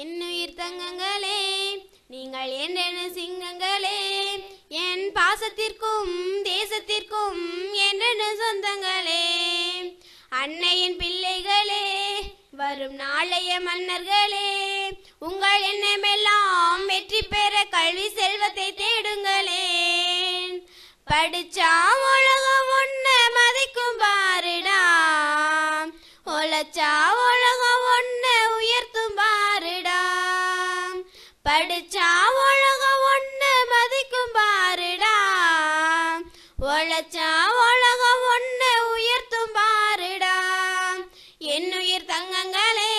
என்னுயிர் தங்கங்களே நீங்கள் என்றென சிங்கங்களே என் பாசத்திற்கும் தேசத்திற்கும் என்றென சொந்தங்களே அன்னையின் பிள்ளைகளே வரும் நாளைய மன்னர்களே உங்கள் எண்ணமெல்லாம் வெற்றி பெற கல்வி செல்வத்தை தேடுங்களே படிச்சா படிச்சா உலக ஒண்ணு மதிக்கும் பாருடா உழைச்சா உலக ஒண்ணு உயர்த்தும் பாருடா என்னுயிர் தங்கங்களே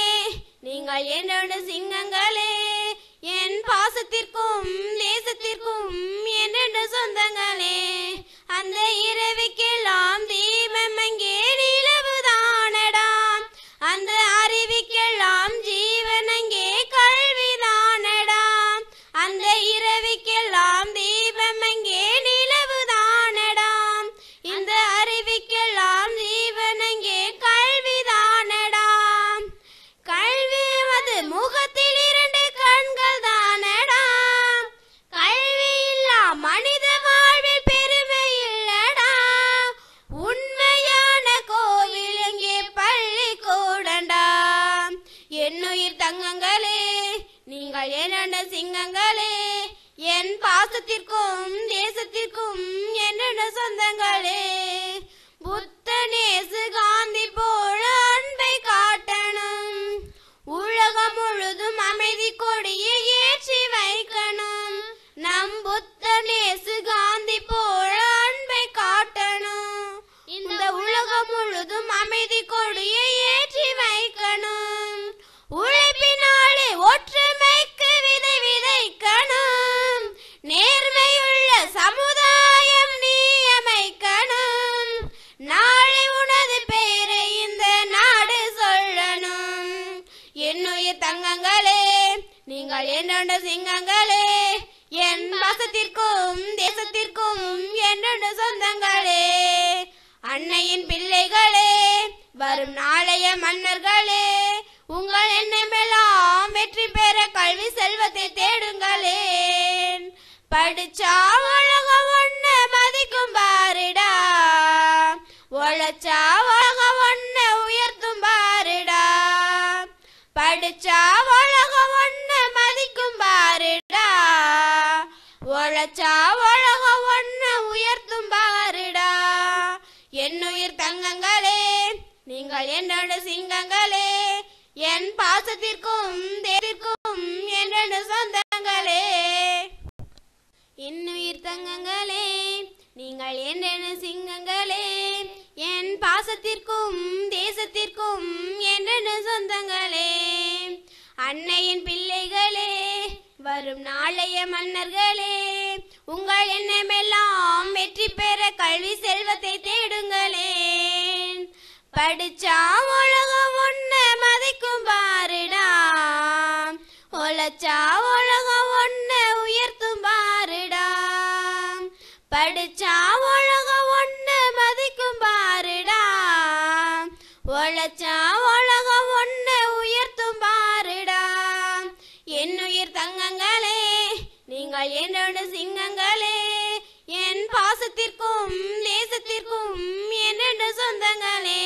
நீங்கள் என்னோட சிங்கங்களே என் பாசத்திற்கும் தேசத்திற்கும் என்னென்ன சொந்தங்களே அந்த இரவிக்கு தங்கங்களே நீங்கள் இரண்ட சிங்கங்களே என் பாசத்திற்கும் தேசத்திற்கும் என்னென்ன சொந்தங்களே தங்கங்களே நீங்கள் என்னென்று சிங்கங்களே என் வாசத்திற்கும் தேசத்திற்கும் என்னென்று சொந்தங்களே அன்னையின் பிள்ளைகளே வரும் நாளைய மன்னர்களே உங்கள் என்னமெல்லாம் வெற்றி பெற கல்வி செல்வத்தை தேடுங்களே படிச்சா உலகம் ஒன்று மதிக்கும் பாரிடா உழைச்சா உழைச்சா உலகம் மதிக்கும் பாருடா உழைச்சா உலகம் உயர்த்தும் பாருடா என்னுயிர் தங்கங்களே நீங்கள் என்னோட சிங்கங்களே என் பாசத்திற்கும் தேர்க்கும் என்னோட சொந்தங்களே என்னுயிர் தங்கங்களே நீங்கள் என்னென்ன சிங்கங்களே என் பாசத்திற்கும் தேசத்திற்கும் என்னென்ன சொந்தங்களே அன்னையின் பிள்ளைகளே வரும் நாளைய மன்னர்களே உங்கள் எண்ணமெல்லாம் வெற்றி பெற கல்வி செல்வத்தை தேடுங்களே படிச்சா உலகம் ஒன்ன மதிக்கும் பாருடா உழைச்சா உலகம் ஒன்ன உயர்த்தும் பாருடா படிச்சா உலகம் ஒன்ன மதிக்கும் பாருடா உழைச்சா உலகம் என்னோட சிங்கங்களே என் பாசத்திற்கும் தேசத்திற்கும் என்னென்ன சொந்தங்களே